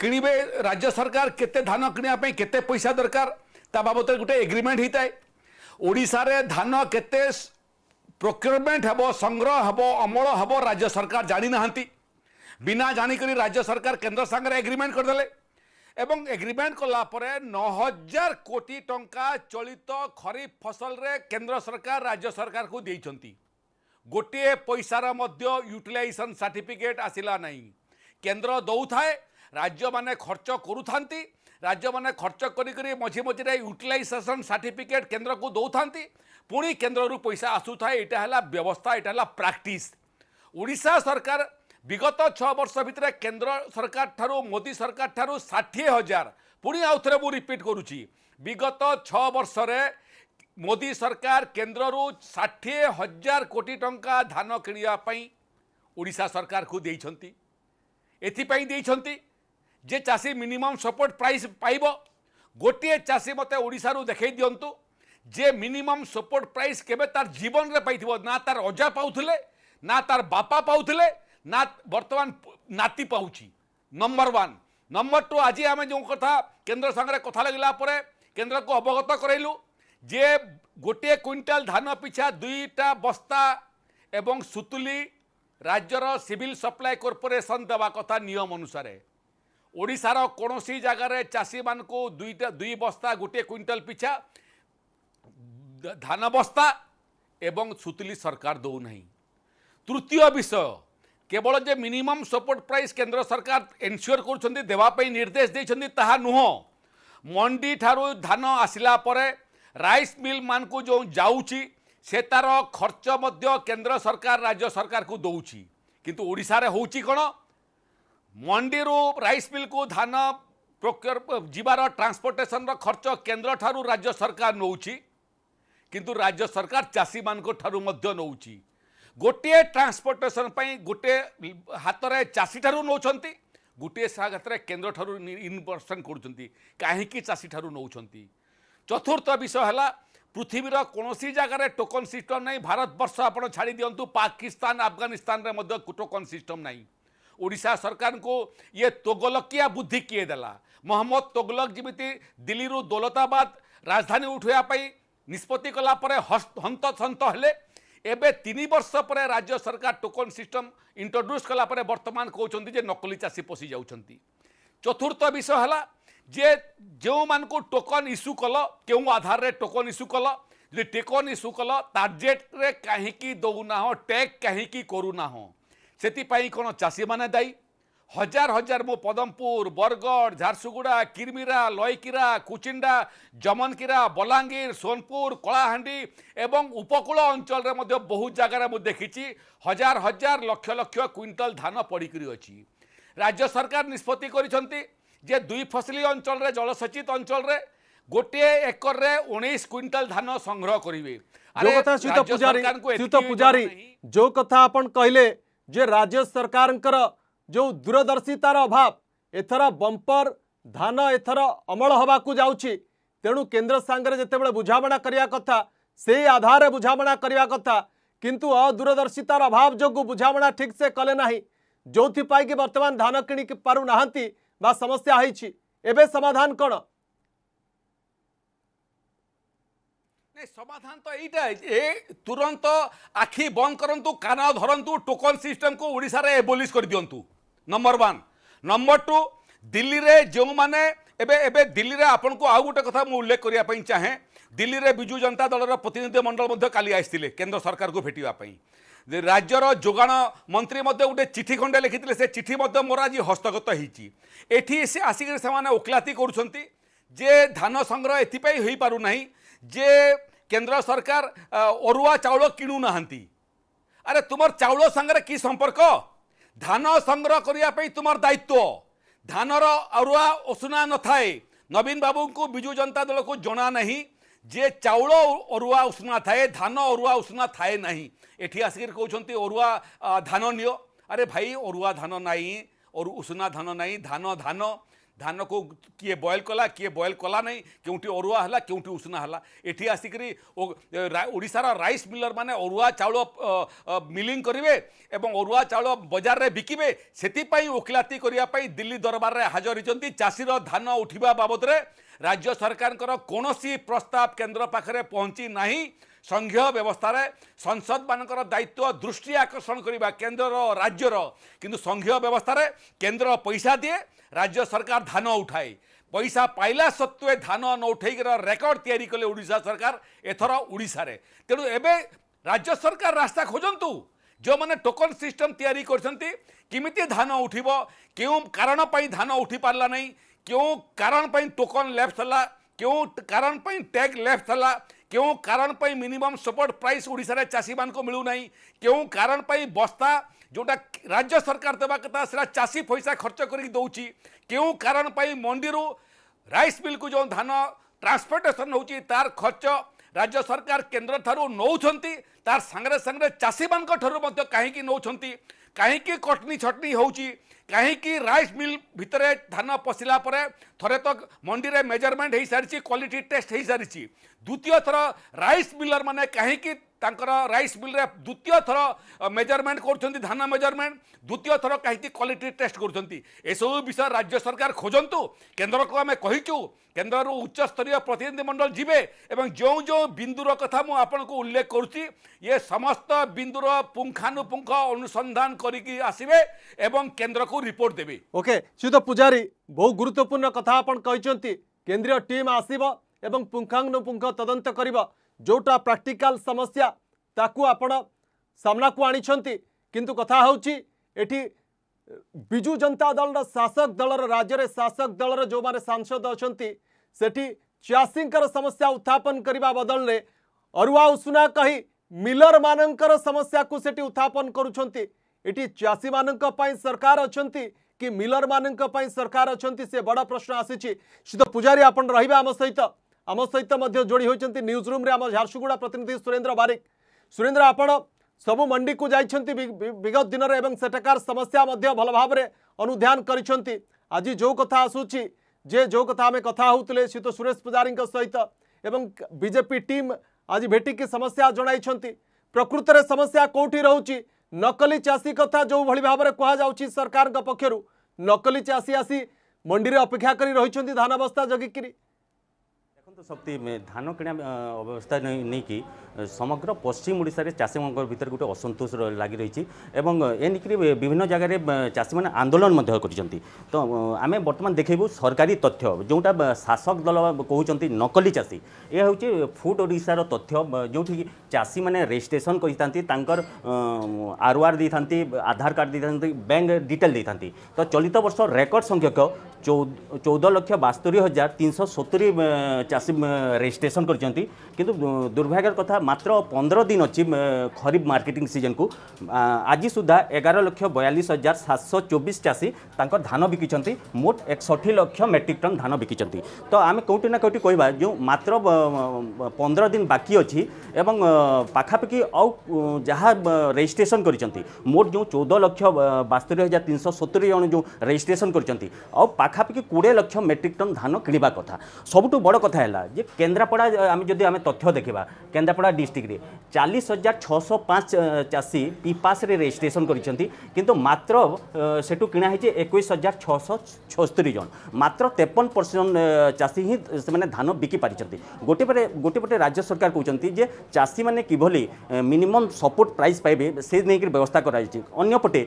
କିଣିବେ ରାଜ୍ୟ ସରକାର କେତେ ଧାନ କିଣିବା ପାଇଁ କେତେ ପଇସା ଦରକାର ତା ବାବଦରେ ଗୋଟେ ଏଗ୍ରିମେଣ୍ଟ ହୋଇଥାଏ ଓଡ଼ିଶାରେ ଧାନ କେତେ ପ୍ରୋକ୍ୟୁରମେଣ୍ଟ ହେବ ସଂଗ୍ରହ ହେବ ଅମଳ ହେବ ରାଜ୍ୟ ସରକାର ଜାଣିନାହାନ୍ତି ବିନା ଜାଣିକରି ରାଜ୍ୟ ସରକାର କେନ୍ଦ୍ର ସାଙ୍ଗରେ ଏଗ୍ରିମେଣ୍ଟ କରିଦେଲେ ଏବଂ ଏଗ୍ରିମେଣ୍ଟ କଲା ପରେ ନଅ ହଜାର କୋଟି ଟଙ୍କା ଚଳିତ ଖରିଫ ଫସଲରେ କେନ୍ଦ୍ର ସରକାର ରାଜ୍ୟ ସରକାରକୁ ଦେଇଛନ୍ତି ଗୋଟିଏ ପଇସାର ମଧ୍ୟ ୟୁଟିଲାଇଜେସନ୍ ସାର୍ଟିଫିକେଟ୍ ଆସିଲା ନାହିଁ କେନ୍ଦ୍ର ଦେଉଥାଏ ରାଜ୍ୟମାନେ ଖର୍ଚ୍ଚ କରୁଥାନ୍ତି ରାଜ୍ୟମାନେ ଖର୍ଚ୍ଚ କରିକରି ମଝି ମଝିରେ ୟୁଟିଲାଇଜେସନ୍ ସାର୍ଟିଫିକେଟ୍ କେନ୍ଦ୍ରକୁ ଦେଉଥାନ୍ତି ପୁଣି କେନ୍ଦ୍ରରୁ ପଇସା ଆସୁଥାଏ ଏଇଟା ହେଲା ବ୍ୟବସ୍ଥା ଏଇଟା ହେଲା ପ୍ରାକ୍ଟିସ୍ ଓଡ଼ିଶା ସରକାର বিগত ছ বর্ষ ভিতরে কেন্দ্র সরকার ঠারু মোদি সরকার ঠারু ষাঠিয়ে হাজার পুঁ আউথরে মু রিপিট করুছি বিগত ছ বর্ষরে মোদি সরকার কেন্দ্রর ষাঠিয়ে হাজার কোটি টঙ্কা ধান কিনিবা ওড়শা সরকার দিয়েছেন যে চাষী মিনিমম সপোর্ট প্রাইস পাইব গোটি চাষী মতো ওড়শার দেখাই দিও যে মিনিমম সপোর্ট প্রাইস কেবে তার জীবনরে পাইব না তার অজা পাওলে না তার বাপা পাওলে ना वर्तमान नाती पहुंची नंबर 1 नंबर 2 আজি আমি যো কথা কেন্দ্র সঙ্গরে কথা লাগিলা পরে কেন্দ্রক অবগত কৰাইলো যে গটিয়ে কুইন্টাল ধানৰ পিছে দুইটা বস্তা এবং সুতলি ৰাজ্যৰ সিভিল সাপ্লাই কৰ্পোৰেশ্বন দেবা কথা নিয়ম অনুসৰে ওড়িশাৰ কোনসী জাগাৰে চাছিমানক দুইটা দুই বস্তা গটিয়ে কুইন্টাল পিছা ধান বস্তা এবং সুতলি সরকার দও নাই তৃতীয় বিষয় केवल मिनिमम सपोर्ट प्राइस केन्द्र सरकार इन्स्योर गर्दै दबाई निर्देश ता नु मी धान आसलाप रानु जो जाउँ से तार खर्च सरकार राज्य सरकारको दो ओडा हौ चाहिँ कन्डि मिल को धान प्रकपोर्टेसन र खर्च केन्द्र राज्य सरकार नउँछ कि राज्य सरकार चासी मध्य नो ଗୋଟିଏ ଟ୍ରାନ୍ସପୋର୍ଟେସନ୍ ପାଇଁ ଗୋଟିଏ ହାତରେ ଚାଷୀଠାରୁ ନେଉଛନ୍ତି ଗୋଟିଏ ହାତରେ କେନ୍ଦ୍ରଠାରୁ ଇନଭର୍ସନ୍ କରୁଛନ୍ତି କାହିଁକି ଚାଷୀଠାରୁ ନେଉଛନ୍ତି ଚତୁର୍ଥ ବିଷୟ ହେଲା ପୃଥିବୀର କୌଣସି ଜାଗାରେ ଟୋକନ୍ ସିଷ୍ଟମ୍ ନାହିଁ ଭାରତବର୍ଷ ଆପଣ ଛାଡ଼ି ଦିଅନ୍ତୁ ପାକିସ୍ତାନ ଆଫଗାନିସ୍ତାନରେ ମଧ୍ୟ ଟୋକନ୍ ସିଷ୍ଟମ୍ ନାହିଁ ଓଡ଼ିଶା ସରକାରଙ୍କୁ ଇଏ ତୋଗଲକିଆ ବୁଦ୍ଧି କିଏ ଦେଲା ମହମ୍ମଦ ତୋଗଲକ ଯେମିତି ଦିଲ୍ଲୀରୁ ଦୌଲତାବାଦ ରାଜଧାନୀ ଉଠାଇବା ପାଇଁ ନିଷ୍ପତ୍ତି କଲା ପରେ ହନ୍ତସନ୍ତ ହେଲେ এবে তিন বর্ষ পরে রাজ্য সরকার টোকন সিস্টম ইন্ট্রোড্যুস কলাপরে বর্তমান কৌন যে নকলি চাষী পশি যাচ্ছেন চতুর্থ বিষয় হল যে যে টোকন ইস্যু কল কেউ আধারে টোকন ইস্যু কল যদি টোকন ইস্যু কল টার্গেটরে কী দৌনা ট্যাগ কী করুনা সেপাই কোণ চাষী মানে দায়ী হজার হজার মু পদমপুর বরগড় ঝারসুগুড়া কিরমিরা লয়কিরা কুচিন্ডা জমনকিরা বলাঙ্গীর সোনপুর কলাহাণ্ডি এবং উপকূল অঞ্চলের মধ্যে বহু জায়গায় মু দেখিছি হজার হজার লক্ষ লক্ষ কুইন্টাল ধান পড়িকি অছি রাজ্য সরকার নিষ্পতি করেছেন যে দুই ফসলি অঞ্চলের জলসেচিত অঞ্চলের গোটিয়ে একরে উনিশ কুইন্টাল ধান সংগ্রহ করবে যে কথা আপন কহিলেন যে রাজ্য সরকারঙ্কর जो दूरदर्शित अभाव एथर बंपर धान एथर अमल हाबक जा तेणु केन्द्र सांगे जिते बड़े बुझामणा करवा कथा से आधार बुझामणा करने कथा किंतु अदूरदर्शित अभाव जो बुझामणा ठीक से कले जो कि बर्तमान धान कि पार ना समस्या है एवं समाधान कौन नहीं समाधान तो यही तुरंत आखि बंद करूँ कान धरतु टोकन सिस्टम को ओडिशा एबोलीश कर दिंतु number one number two Delhi में जो मैंने दिल्ली में आपन को आउ गोटे कथा मु उल्लेख करिया चाहे दिल्ली में बिजू जनता दल प्रतिनिधि मंडल मध्य काली आइसथिले सरकार को भेटापी राज्यर जोगाण मंत्री गोटे चिठी खंडे लिखिते से चिठी मोर आज हस्तगत होती से आसिक ओकलाती करे धान संग्रह एपाई हो पारना जे केंद्र सरकार अरुआ चाउल किणु ना अरे तुमर चाउल सागर कि संपर्क धान संग्रह करने तुम दायित्व धान अरुआ उषुना न थाए नवीन बाबू को विजु जनता दल को जना नहीं जे चाउल अरुआ उषुना थाए धान अरुआ उषुना थाए ना ये आसिकर कौन अरुआ धान निरे भाई अरुआ धान नाई और उषुना धान नाई धान धान ଧାନକୁ କିଏ ବଏଲ୍ କଲା କିଏ ବଏଲ୍ କଲା ନାହିଁ କେଉଁଠି ଅରୁଆ ହେଲା କେଉଁଠି ଉଷୁନା ହେଲା ଏଠି ଆସିକରି ଓଡ଼ିଶାର ରାଇସ୍ ମିଲର୍ମାନେ ଅରୁଆ ଚାଉଳ ମିଲିଂ କରିବେ ଏବଂ ଅରୁଆ ଚାଉଳ ବଜାରରେ ବିକିବେ ସେଥିପାଇଁ ଓକିଲାତି କରିବା ପାଇଁ ଦିଲ୍ଲୀ ଦରବାରରେ ହାଜର ହୋଇଛନ୍ତି ଚାଷୀର ଧାନ ଉଠିବା ବାବଦରେ ରାଜ୍ୟ ସରକାରଙ୍କର କୌଣସି ପ୍ରସ୍ତାବ କେନ୍ଦ୍ର ପାଖରେ ପହଞ୍ଚି ନାହିଁ ସଂଘୀୟ ବ୍ୟବସ୍ଥାରେ ସଂସଦମାନଙ୍କର ଦାୟିତ୍ୱ ଦୃଷ୍ଟି ଆକର୍ଷଣ କରିବା କେନ୍ଦ୍ରର ରାଜ୍ୟର କିନ୍ତୁ ସଂଘୀୟ ବ୍ୟବସ୍ଥାରେ କେନ୍ଦ୍ର ପଇସା ଦିଏ રાજ્ય સરકાર ધાનો ઉઠાઈ પૈસા પાઇલા સત્વે ଧାନ ନ ଉଠେଇକିର ରେକର୍ଡ ତିଆରି କଲେ ଓଡ଼ିଶା ସରକାର ଏଥର ଓଡ଼ିଶାରେ ତେଣୁ ଏବେ ରାଜ୍ୟ ସରକାର ରାସ୍ତା ଖୋଜନ୍ତୁ ଯେଉଁମାନେ ଟୋକନ୍ ସିଷ୍ଟମ୍ ତିଆରି କରିଛନ୍ତି କେମିତି ଧାନ ଉଠିବ କେଉଁ କାରଣ ପାଇଁ ଧାନ ଉଠିପାରିଲା ନାହିଁ କେଉଁ କାରଣ ପାଇଁ ଟୋକନ୍ ଲେଫ୍ଟ ହେଲା କେଉଁ କାରଣ ପାଇଁ ଟ୍ୟାଗ୍ ଲେଫ୍ଟ ହେଲା କେଉଁ କାରଣ ପାଇଁ ମିନିମମ୍ ସପୋର୍ଟ ପ୍ରାଇସ୍ ଓଡ଼ିଶାରେ ଚାଷୀମାନଙ୍କୁ ମିଳୁନାହିଁ କେଉଁ କାରଣ ପାଇଁ ବସ୍ତା जोटा राज्य सरकार देवा कथा से चाषी पैसा खर्च करके दौर मंडी रईस मिल को जो धान ट्रांसपोर्टेसन हो तार खर्च राज्य सरकार केन्द्र ठार नौ तार सांगे सांगे चाषी मान कहीं नौ कहीं कटनी छटनी हो कहीं रईस मिल भितर धान पशिला थे तो मंडी में मेजरमेंट हो सारी क्वालिटी टेस्ट हो सारी द्वितीय थर रईस मिलर मैंने कहीं रईस मिले द्वितीय थर मेजरमेंट करान मेजरमेंट द्वितीय थर कहीं क्वाटी टेस्ट करसबू विषय राज्य सरकार खोजत केन्द्र को आम कही केन्द्र उच्चस्तरीय प्रतिनिधिमंडल जीवे और जो जो बिंदुर कथा मुझक उल्लेख कर समस्त बिंदुर पुंखानुपुख अनुसंधान कर रिपोर्ट देवी ओके तो पूजारी बहुत गुरुत्वपूर्ण कथ केन्द्रीय टीम आसब ଏବଂ ପୁଙ୍ଖାନୁପୁଙ୍ଖ ତଦନ୍ତ କରିବ ଯେଉଁଟା ପ୍ରାକ୍ଟିକାଲ ସମସ୍ୟା ତାକୁ ଆପଣ ସାମ୍ନାକୁ ଆଣିଛନ୍ତି କିନ୍ତୁ କଥା ହେଉଛି ଏଠି ବିଜୁ ଜନତା ଦଳର ଶାସକ ଦଳର ରାଜ୍ୟରେ ଶାସକ ଦଳର ଯେଉଁମାନେ ସାଂସଦ ଅଛନ୍ତି ସେଠି ଚାଷୀଙ୍କର ସମସ୍ୟା ଉତ୍ଥାପନ କରିବା ବଦଳରେ ଅରୁଆ ଉଷୁନା କହି ମିଲରମାନଙ୍କର ସମସ୍ୟାକୁ ସେଠି ଉତ୍ଥାପନ କରୁଛନ୍ତି ଏଠି ଚାଷୀମାନଙ୍କ ପାଇଁ ସରକାର ଅଛନ୍ତି କି ମିଲରମାନଙ୍କ ପାଇଁ ସରକାର ଅଛନ୍ତି ସେ ବଡ଼ ପ୍ରଶ୍ନ ଆସିଛି ସିଦ୍ଧ ପୂଜାରୀ ଆପଣ ରହିବେ ଆମ ସହିତ आम सहित जोड़ी होती न्यूज रूम आम झारसुगुड़ा प्रतिनिधि सुरेन्द्र बारिक सुरेन्द्र आपण सबु मंडी को जाती विगत दिन में सेठकार समस्या भल भाव में कर आज जो कथा आसूची जे जो कथा आम कथा होते सी तो सुरेश पूजारी सहित एवं बीजेपी टीम आज भेटिक समस्या जन प्रकृत समस्या कौटी रोच नकली चाषी कथा जो भाव में कहु सरकार पक्षर नकली चाषी आसी मंडी अपेक्षा कर रही धान अवस्था जगिकी ସୀମନ୍ତ ଶକ୍ତି ଧାନ କିଣା ଅବ୍ୟବସ୍ଥା ନେଇକି ସମଗ୍ର ପଶ୍ଚିମ ଓଡ଼ିଶାରେ ଚାଷୀମାନଙ୍କ ଭିତରେ ଗୋଟେ ଅସନ୍ତୋଷ ଲାଗି ରହିଛି ଏବଂ ଏ ନେଇକରି ବିଭିନ୍ନ ଜାଗାରେ ଚାଷୀମାନେ ଆନ୍ଦୋଳନ ମଧ୍ୟ କରିଛନ୍ତି ତ ଆମେ ବର୍ତ୍ତମାନ ଦେଖେଇବୁ ସରକାରୀ ତଥ୍ୟ ଯେଉଁଟା ଶାସକ ଦଳ କହୁଛନ୍ତି ନକଲି ଚାଷୀ ଏହା ହେଉଛି ଫୁଡ୍ ଓଡ଼ିଶାର ତଥ୍ୟ ଯେଉଁଠିକି ଚାଷୀମାନେ ରେଜିଷ୍ଟ୍ରେସନ୍ କରିଥାନ୍ତି ତାଙ୍କର ଆର୍ ଓ ଆର୍ ଦେଇଥାନ୍ତି ଆଧାର କାର୍ଡ଼ ଦେଇଥାନ୍ତି ବ୍ୟାଙ୍କ ଡିଟେଲ୍ ଦେଇଥାନ୍ତି ତ ଚଳିତ ବର୍ଷ ରେକର୍ଡ଼ ସଂଖ୍ୟକ ଚଉଦ ଲକ୍ଷ ବାସ୍ତୋରି ହଜାର ତିନିଶହ ସତୁରି ଚାଷ আসি রেজিষ্ট্রেসন করছেন কিন্তু দুর্ভাগ্যর কথা মাত্র পনেরো দিন অছি খরিফ মার্কেটিং সিজন কু আজ সুদ্ধা এগার লক্ষ বয়াল্লিশ হাজার সাতশো চব্বিশ চাষী তাঁর ধান বিকিছেন মোট একষঠি লক্ষ মেট্রিক টন ধান বিকিছেন তো আমি কোটি না কোটি কহবা যে মাত্র পনেরো দিন বাকি অছি এবং পাখাপাখি আউ যা রেজিষ্ট্রেসন করছেন মোট যে চৌদ লক্ষ বাস্তরি হাজার তিনশো সতুরি জন যে রেজিষ্ট্রেসন করছেন আউ পাখাপাখি কোড়ি লক্ষ মেট্রিক টন ধান কিণবা কথা সবুঠু বড় কথা হল ହେଲା ଯେ କେନ୍ଦ୍ରାପଡ଼ା ଆମେ ଯଦି ଆମେ ତଥ୍ୟ ଦେଖିବା କେନ୍ଦ୍ରାପଡ଼ା ଡିଷ୍ଟ୍ରିକ୍ଟରେ ଚାଳିଶ ହଜାର ଛଅଶହ ପାଞ୍ଚ ଚାଷୀ ପିପାସ୍ରେ ରେଜିଷ୍ଟ୍ରେସନ୍ କରିଛନ୍ତି କିନ୍ତୁ ମାତ୍ର ସେଠୁ କିଣା ହେଇଛି ଏକୋଇଶ ହଜାର ଛଅଶହ ଛସ୍ତରୀ ଜଣ ମାତ୍ର ତେପନ ପରସେଣ୍ଟ ଚାଷୀ ହିଁ ସେମାନେ ଧାନ ବିକି ପାରିଛନ୍ତି ଗୋଟେ ପରେ ଗୋଟେ ପଟେ ରାଜ୍ୟ ସରକାର କହୁଛନ୍ତି ଯେ ଚାଷୀମାନେ କିଭଳି ମିନିମମ୍ ସପୋର୍ଟ ପ୍ରାଇସ୍ ପାଇବେ ସେ ନେଇକରି ବ୍ୟବସ୍ଥା କରାଯାଇଛି ଅନ୍ୟପଟେ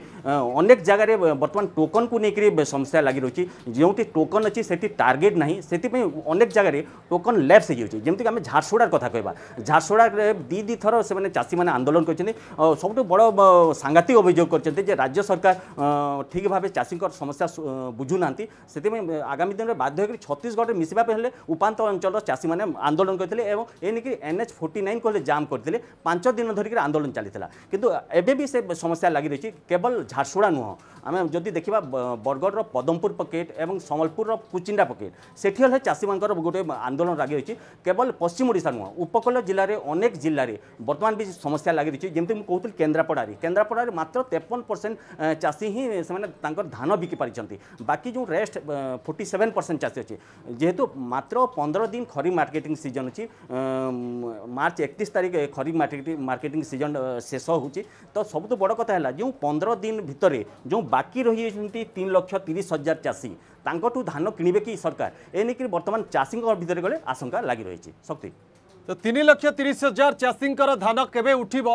ଅନେକ ଜାଗାରେ ବର୍ତ୍ତମାନ ଟୋକନ୍କୁ ନେଇକରି ସମସ୍ୟା ଲାଗି ରହିଛି ଯେଉଁଠି ଟୋକନ୍ ଅଛି ସେଠି ଟାର୍ଗେଟ୍ ନାହିଁ ସେଥିପାଇଁ ଅନେକ ଜାଗାରେ ଟୋକନ ଲେପ୍ସ ହେଇଯାଉଛି ଯେମିତିକି ଆମେ ଝାରସୁଗୁଡ଼ାର କଥା କହିବା ଝାରସୁଗୁଡ଼ାରେ ଦୁଇ ଦୁଇ ଥର ସେମାନେ ଚାଷୀମାନେ ଆନ୍ଦୋଳନ କରିଛନ୍ତି ସବୁଠୁ ବଡ଼ ସାଂଘାତିକ ଅଭିଯୋଗ କରିଛନ୍ତି ଯେ ରାଜ୍ୟ ସରକାର ଠିକ୍ ଭାବେ ଚାଷୀଙ୍କର ସମସ୍ୟା ବୁଝୁନାହାନ୍ତି ସେଥିପାଇଁ ଆଗାମୀ ଦିନରେ ବାଧ୍ୟ ହୋଇକରି ଛତିଶଗଡ଼ରେ ମିଶିବା ପାଇଁ ହେଲେ ଉପାନ୍ତ ଅଞ୍ଚଳର ଚାଷୀମାନେ ଆନ୍ଦୋଳନ କରିଥିଲେ ଏବଂ ଏଣିକି ଏନ୍ଏଚ୍ ଫୋର୍ଟି ନାଇନ୍ କହିଲେ ଜାମ୍ କରିଥିଲେ ପାଞ୍ଚ ଦିନ ଧରିକି ଆନ୍ଦୋଳନ ଚାଲିଥିଲା କିନ୍ତୁ ଏବେ ବି ସେ ସମସ୍ୟା ଲାଗି ରହିଛି କେବଳ ଝାରସୁଗୁଡ଼ା ନୁହଁ ଆମେ ଯଦି ଦେଖିବା ବରଗଡ଼ର ପଦମପୁର ପକେଟ୍ ଏବଂ ସମ୍ବଲପୁରର କୁଚିଣ୍ଡା ପକେଟ୍ ସେଠି ହେଲେ ଚାଷୀମାନଙ୍କର ଗୋଟେ ଆନ୍ଦୋଳନ আন্দোলন লাগি রয়েছে কেবল পশ্চিম ওড়শা নুহ উপকূল জেলার অনেক জেলার বর্তমান বি সমস্যা লাগি রয়েছে যেমন মু কৌলি কেন্দ্রাপড়ার কেন্দ্রাপড়ার মাত্র তেপন পরসেন্ট চাষী হি সে তাঁর ধান বিকি পারিছেন বাকি যে রেস্ট ফোর্টি সেভেন পরসেন্ট চাষী অছে যেহেতু মাত্র পনেরো দিন খরিফ মার্কেটিং সিজন অছি মার্চ একত্রিশ তারিখ খরিফ মার্কেটিং সিজন শেষ হচ্ছে তো সবুঠ বড় কথা হল যে পনেরো দিন ভিতরে যে বাকি রয়েছেন তিন লক্ষ তিরিশ হাজার চাষী ତାଙ୍କଠୁ ଧାନ କିଣିବେ କି ସରକାର ଏ ନେଇକି ବର୍ତ୍ତମାନ ଚାଷୀଙ୍କ ଭିତରେ ଗଲେ ଆଶଙ୍କା ଲାଗି ରହିଛି ଶକ୍ତି ତ ତିନି ଲକ୍ଷ ତିରିଶ ହଜାର ଚାଷୀଙ୍କର ଧାନ କେବେ ଉଠିବ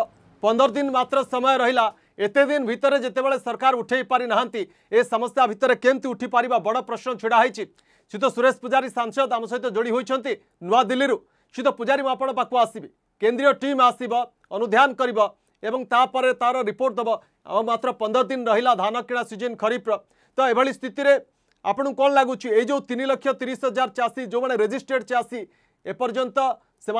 ପନ୍ଦର ଦିନ ମାତ୍ର ସମୟ ରହିଲା ଏତେ ଦିନ ଭିତରେ ଯେତେବେଳେ ସରକାର ଉଠେଇ ପାରିନାହାନ୍ତି ଏ ସମସ୍ୟା ଭିତରେ କେମିତି ଉଠିପାରିବା ବଡ଼ ପ୍ରଶ୍ନ ଛିଡ଼ା ହେଇଛି ସିତ ସୁରେଶ ପୂଜାରୀ ସାଂସଦ ଆମ ସହିତ ଯୋଡ଼ି ହୋଇଛନ୍ତି ନୂଆଦିଲ୍ଲୀରୁ ସିତ ପୂଜାରୀ ମୁଁ ଆପଣଙ୍କ ପାଖକୁ ଆସିବି କେନ୍ଦ୍ରୀୟ ଟିମ୍ ଆସିବ ଅନୁଧ୍ୟାନ କରିବ ଏବଂ ତାପରେ ତାର ରିପୋର୍ଟ ଦେବ ଆଉ ମାତ୍ର ପନ୍ଦର ଦିନ ରହିଲା ଧାନ କିଣା ସିଜନ୍ ଖରିଫର ତ ଏଭଳି ସ୍ଥିତିରେ आपको कौन लगुच ये जो तीन लक्ष तीस हजार चाषी जो मैंने रेजिस्टर्ड चाषी एपर्तंत से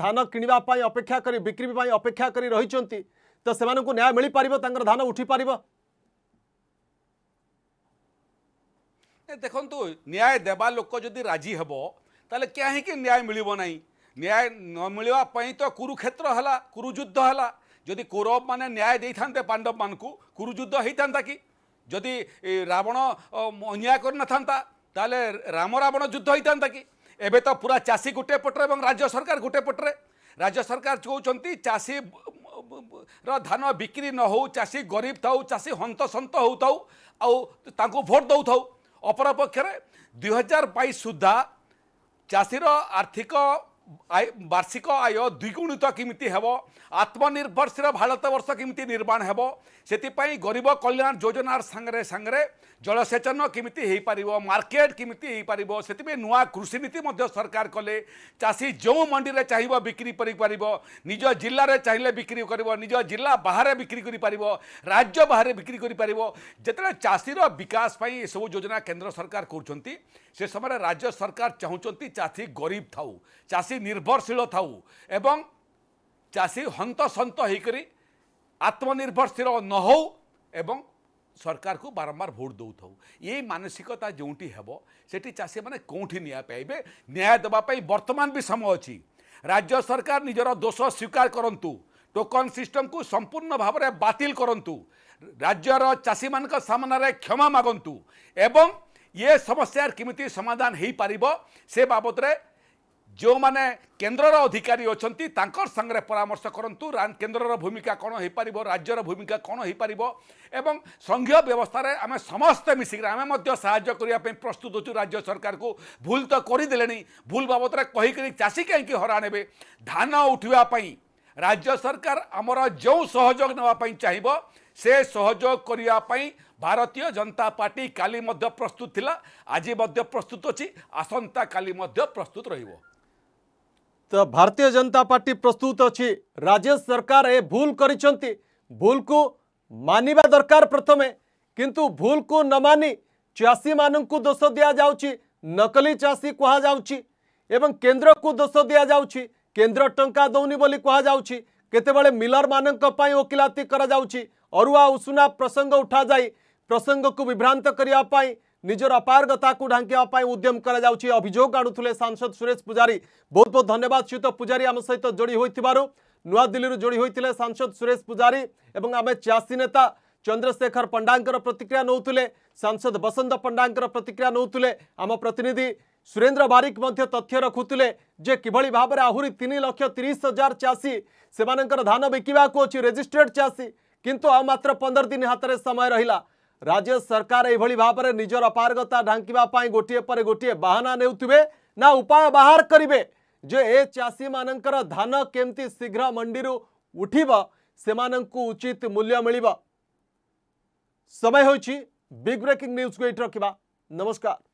धान किणवाई अपेक्षा कर बिक्री अपेक्षा कर रही तो से धान उठी पार तो न्याय देवा लोक जदि राजी हे तो क्या न्याय मिलना न्याय न मिलवापी तो कुरुक्षेत्र कुरुजुद्ध है जदि कौरव मैंने न्याय दे था पांडव मानक कुरुजुद्ध होता कि যদি রাবণ অন্যায় করে না তাহলে রাম রাবণ যুদ্ধ হয়ে কি এবে তো পুরা চাষী গোটে পটরে এবং রাজ্য সরকার গোটে পটরে রাজ্য সরকার চাহিদা চাষী ର ଧାନ ବିକ୍ରି ନ ହେଉ ଚାଷୀ ଗରିବ ଥାଉ ଚାଷୀ ହନ୍ତସନ୍ତ ହେଉଥାଉ ଆଉ ତାଙ୍କୁ ଭୋଟ୍ ଦେଉଥାଉ ଅପରପକ୍ଷରେ ଦୁଇହଜାର ବାଇଶ ସୁଦ୍ଧା ଚାଷୀର ଆର୍ଥିକ বার্ষিক আয় দ্বিগুণিত কমিটি হব আত্মনির্ভরশীল ভারতবর্ষ কমিটি নির্মাণ হব সেপাই গরিব কল্যাণ যোজনার সাংরে সাংরে জলসেচন কমিটি হয়ে পার মার্কেট কমিটি হয়ে পার হয়েপার নয় কৃষি নীতি সরকার কলে চাষী যে মন্ডিরে চাইব বিক্রি করে নিজ জেলার চাইলে বিক্রি করব নিজ জেলা বাহারে বিক্রি করে পার রাজ্য বাহারে বিক্রি করে পার যেত চাষীর বিকাশ পাই এসব যোজনা কেন্দ্র সরকার করছেন সে সময় রাজ্য সরকার চাহুমান চাষী গরিব থাউ চাষী নির্ভরশীল থাউ এবং চাষী হন্তসন্ত হয়েকি আত্মনির্ভরশীল নহও এবং सरकार को बारंबार भोट दौ यही मानसिकता जोटी हे से चाषी मैंने कौटी न्याय पाइबे न्याय देवाई बर्तमान भी समय अच्छी राज्य सरकार निजर दोष स्वीकार करूँ टोकन सिस्टम को संपूर्ण भाव में बातिल करूँ राज्यर चाषी मान सामने क्षमा मागतु एवं ये समस्या किमी समाधान हो पार से बाबद ଯେଉଁମାନେ କେନ୍ଦ୍ରର ଅଧିକାରୀ ଅଛନ୍ତି ତାଙ୍କ ସାଙ୍ଗରେ ପରାମର୍ଶ କରନ୍ତୁ କେନ୍ଦ୍ରର ଭୂମିକା କ'ଣ ହୋଇପାରିବ ରାଜ୍ୟର ଭୂମିକା କ'ଣ ହୋଇପାରିବ ଏବଂ ସଂଘୀୟ ବ୍ୟବସ୍ଥାରେ ଆମେ ସମସ୍ତେ ମିଶିକରି ଆମେ ମଧ୍ୟ ସାହାଯ୍ୟ କରିବା ପାଇଁ ପ୍ରସ୍ତୁତ ଅଛୁ ରାଜ୍ୟ ସରକାରକୁ ଭୁଲ ତ କରିଦେଲେଣି ଭୁଲ ବାବଦରେ କହିକରି ଚାଷୀ କାହିଁକି ହଇରାଣ ହେବେ ଧାନ ଉଠିବା ପାଇଁ ରାଜ୍ୟ ସରକାର ଆମର ଯେଉଁ ସହଯୋଗ ନେବା ପାଇଁ ଚାହିଁବ ସେ ସହଯୋଗ କରିବା ପାଇଁ ଭାରତୀୟ ଜନତା ପାର୍ଟି କାଲି ମଧ୍ୟ ପ୍ରସ୍ତୁତ ଥିଲା ଆଜି ମଧ୍ୟ ପ୍ରସ୍ତୁତ ଅଛି ଆସନ୍ତା କାଲି ମଧ୍ୟ ପ୍ରସ୍ତୁତ ରହିବ तो भारतीय जनता पार्टी प्रस्तुत अच्छी राज्य सरकार ए भूल कर भूल को मानवा दरकार प्रथमे किंतु भूल को न मानि चाषी मान दोष दि जाऊँगी नकली चाषी एवं केन्द्र को दोष दि जाऊँगी केन्द्र टंका दौनी कहुच्छे केते मिलर मानाई वकिलाती अरुआ उषुना प्रसंग उठा जाए प्रसंग को विभ्रांत करने निजर अपारगता को ढांकवाई उद्यम कर सांसद सुरेश पूजारी बहुत बहुत धन्यवाद सुत पूजारी आम सहित तो जोड़ी होती नुआ दिल्ली जोड़ी होते सांसद सुरेश पूजारी आम चाषी नेता चंद्रशेखर पंडा प्रतिक्रिया नौले सांसद बसंत पंडा प्रतिक्रिया नौले आम प्रतिनिधि सुरेन्द्र बारिक तथ्य रखुले जे कि भाव में आहरी तीन लक्ष तीस हजार चाषी से धान बिकवाक अच्छी रेजिस्ट्रेड चाषी किंतु आ मात्र पंदर दिन हाथ में समय रहा राज्य सरकार यह भाव में निजर अपारगता ढांकवाई गोटे पर गोटे बाहना ने उपाय बाहर करे जो ए चाषी मान धान केमती शीघ्र मंडी उठब से उचित मूल्य मिल समय होगी ब्रेकिंग न्यूज को ये रखा नमस्कार